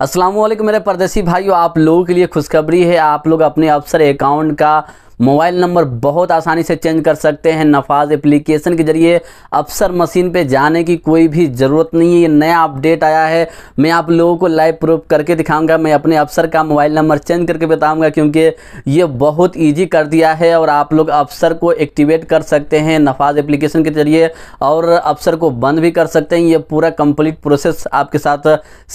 असलम मेरे परदेसी भाइयों आप लोगों के लिए खुशखबरी है आप लोग अपने अफसर अकाउंट का मोबाइल नंबर बहुत आसानी से चेंज कर सकते हैं नफाज एप्लीकेशन के जरिए अफसर मशीन पे जाने की कोई भी ज़रूरत नहीं है ये नया अपडेट आया है मैं आप लोगों को लाइव प्रूफ करके दिखाऊंगा मैं अपने अफसर का मोबाइल नंबर चेंज करके बताऊँगा क्योंकि ये बहुत ईजी कर दिया है और आप लोग अफसर को एक्टिवेट कर सकते हैं नफाज एप्लीकेशन के जरिए और अफसर को बंद भी कर सकते हैं ये पूरा कम्प्लीट प्रोसेस आपके साथ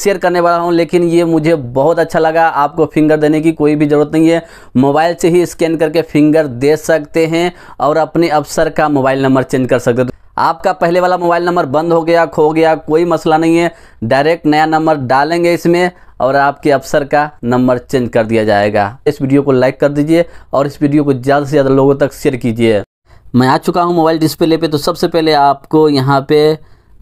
शेयर करने वाला हूँ लेकिन ये मुझे बहुत अच्छा लगा आपको फिंगर देने की कोई भी ज़रूरत नहीं है मोबाइल से ही स्कैन करके फिंगर दे सकते हैं और अपने अफसर का मोबाइल नंबर चेंज कर सकते हैं आपका पहले वाला मोबाइल नंबर बंद हो गया खो गया कोई मसला नहीं है डायरेक्ट नया नंबर डालेंगे इसमें और आपके अफसर का नंबर चेंज कर दिया जाएगा इस वीडियो को लाइक कर दीजिए और इस वीडियो को ज़्यादा से ज़्यादा लोगों तक शेयर कीजिए मैं आ चुका हूँ मोबाइल डिस्प्ले पे तो सबसे पहले आपको यहाँ पे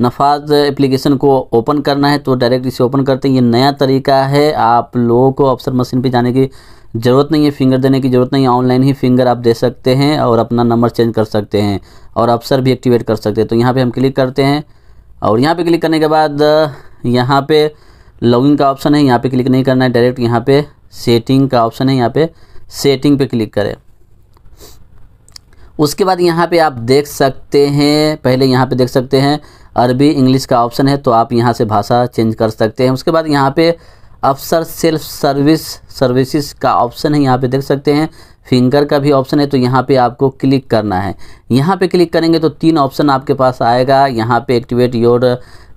नफाज एप्लीकेशन को ओपन करना है तो डायरेक्ट इसे ओपन करते हैं ये नया तरीका है आप लोगों को अफसर मशीन पे जाने की ज़रूरत नहीं है फिंगर देने की ज़रूरत नहीं है ऑनलाइन ही फिंगर आप दे सकते हैं और अपना नंबर चेंज कर सकते हैं और अफसर भी एक्टिवेट कर सकते हैं तो यहाँ पर हम क्लिक करते हैं और यहाँ पर क्लिक करने के बाद यहाँ पर लॉगिन का ऑप्शन है यहाँ पर क्लिक नहीं करना है डायरेक्ट यहाँ पर सेटिंग का ऑप्शन है यहाँ पर सेटिंग पर क्लिक करें उसके बाद यहाँ पे आप देख सकते हैं पहले यहाँ पे देख सकते हैं अरबी इंग्लिश का ऑप्शन है तो आप यहाँ से भाषा चेंज कर सकते हैं उसके बाद यहाँ पे अफसर सेल्फ सर्विस सर्विसेज का ऑप्शन है यहाँ पे देख सकते हैं फिंगर का भी ऑप्शन है तो यहाँ पे आपको क्लिक करना है यहाँ पे क्लिक करेंगे तो तीन ऑप्शन आपके पास आएगा यहाँ पे activate your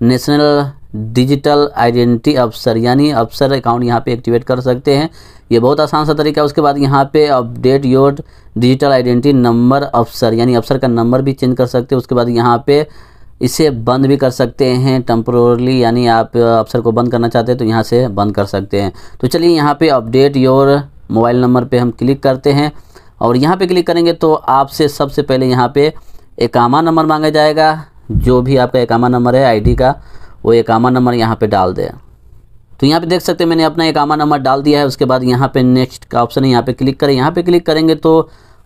national digital identity अफसर यानी अफसर अकाउंट यहाँ पे एक्टिवेट कर सकते हैं ये बहुत आसान सा तरीका है उसके बाद यहाँ पे update your digital identity number अफसर यानी अफसर का नंबर भी चेंज कर सकते हैं उसके बाद यहाँ पे इसे बंद भी कर सकते हैं टम्प्रोरली यानी आप अफसर को बंद करना चाहते हैं तो यहाँ से बंद कर सकते हैं तो चलिए यहाँ पर अपडेट योर मोबाइल नंबर पर हम क्लिक करते हैं और यहाँ पर क्लिक करेंगे तो आपसे सबसे पहले यहाँ पर एकामा नंबर मांगा जाएगा जो भी आपका एकामा नंबर है आई का वो एकामा नंबर यहाँ पे डाल दें तो यहाँ पे देख सकते हैं मैंने अपना एकामा नंबर डाल दिया है उसके बाद यहाँ पे नेक्स्ट का ऑप्शन है यहाँ पे क्लिक करें यहाँ पे क्लिक करेंगे तो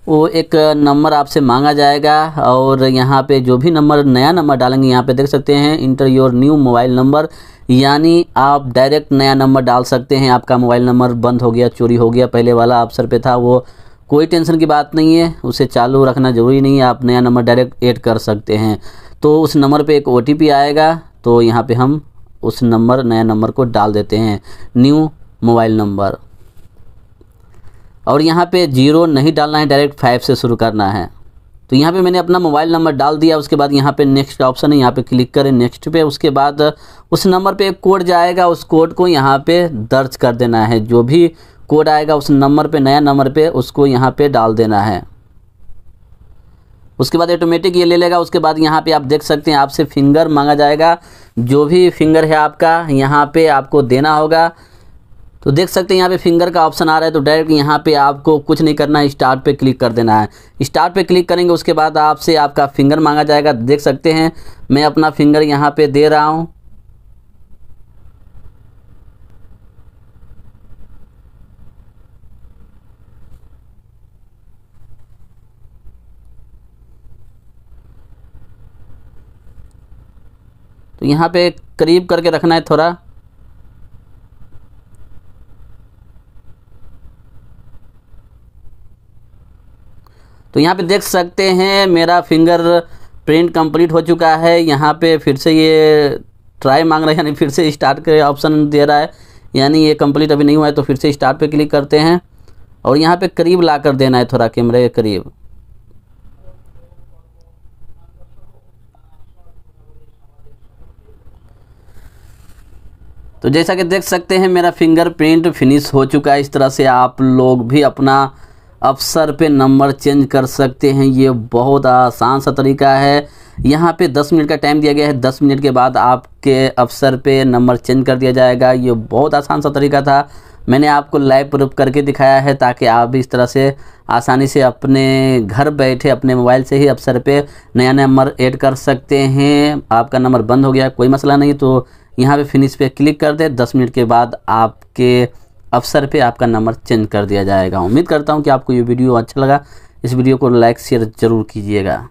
वो एक नंबर आपसे मांगा जाएगा और यहाँ पे जो भी नंबर नया नंबर डालेंगे यहाँ पे देख सकते हैं enter your new mobile number यानी आप डायरेक्ट नया नंबर डाल सकते हैं आपका मोबाइल नंबर बंद हो गया चोरी हो गया पहले वाला अफसर पर था वो कोई टेंशन की बात नहीं है उसे चालू रखना ज़रूरी नहीं है आप नया नंबर डायरेक्ट एड कर सकते हैं तो उस नंबर पे एक ओ आएगा तो यहाँ पे हम उस नंबर नया नंबर को डाल देते हैं न्यू मोबाइल नंबर और यहाँ पे जीरो नहीं डालना है डायरेक्ट फाइव से शुरू करना है तो यहाँ पे मैंने अपना मोबाइल नंबर डाल दिया उसके बाद यहाँ पे नेक्स्ट ऑप्शन है यहाँ पे क्लिक करें नेक्स्ट पे उसके बाद उस नंबर पे एक कोड जाएगा उस कोड को यहाँ पे दर्ज कर देना है जो भी कोड आएगा उस नंबर पे नया नंबर पे उसको यहाँ पे डाल देना है उसके बाद ऑटोमेटिक ये ले लेगा उसके बाद यहाँ पे आप देख सकते हैं आपसे फिंगर मांगा जाएगा जो भी फिंगर है आपका यहाँ पे आपको देना होगा तो देख सकते हैं यहाँ पे फिंगर का ऑप्शन आ रहा है तो डायरेक्ट यहाँ पे आपको कुछ नहीं करना है स्टार्ट पे क्लिक कर देना है स्टार्ट पे क्लिक करेंगे उसके बाद आपसे आपका फिंगर मांगा जाएगा देख सकते हैं मैं अपना फिंगर यहाँ पे दे रहा हूँ तो यहाँ पे करीब करके रखना है थोड़ा तो यहाँ पे देख सकते हैं मेरा फिंगर प्रिंट कंप्लीट हो चुका है यहाँ पे फिर से ये ट्राई मांग रहा है यानी फिर से स्टार्ट के ऑप्शन दे रहा है यानी ये कंप्लीट अभी नहीं हुआ है तो फिर से स्टार्ट पे क्लिक करते हैं और यहाँ पे करीब ला कर देना है थोड़ा कैमरे के करीब तो जैसा कि देख सकते हैं मेरा फिंगरप्रिंट फिनिश हो चुका है इस तरह से आप लोग भी अपना अफसर पे नंबर चेंज कर सकते हैं ये बहुत आसान सा तरीका है यहाँ पे 10 मिनट का टाइम दिया गया है 10 मिनट के बाद आपके अफसर पे नंबर चेंज कर दिया जाएगा ये बहुत आसान सा तरीका था मैंने आपको लाइव प्रूफ करके दिखाया है ताकि आप भी इस तरह से आसानी से अपने घर बैठे अपने मोबाइल से ही अफसर पे नया नंबर ऐड कर सकते हैं आपका नंबर बंद हो गया कोई मसला नहीं तो यहाँ पे फिनिश पे क्लिक कर दे दस मिनट के बाद आपके अवसर पे आपका नंबर चेंज कर दिया जाएगा उम्मीद करता हूँ कि आपको ये वीडियो अच्छा लगा इस वीडियो को लाइक शेयर ज़रूर कीजिएगा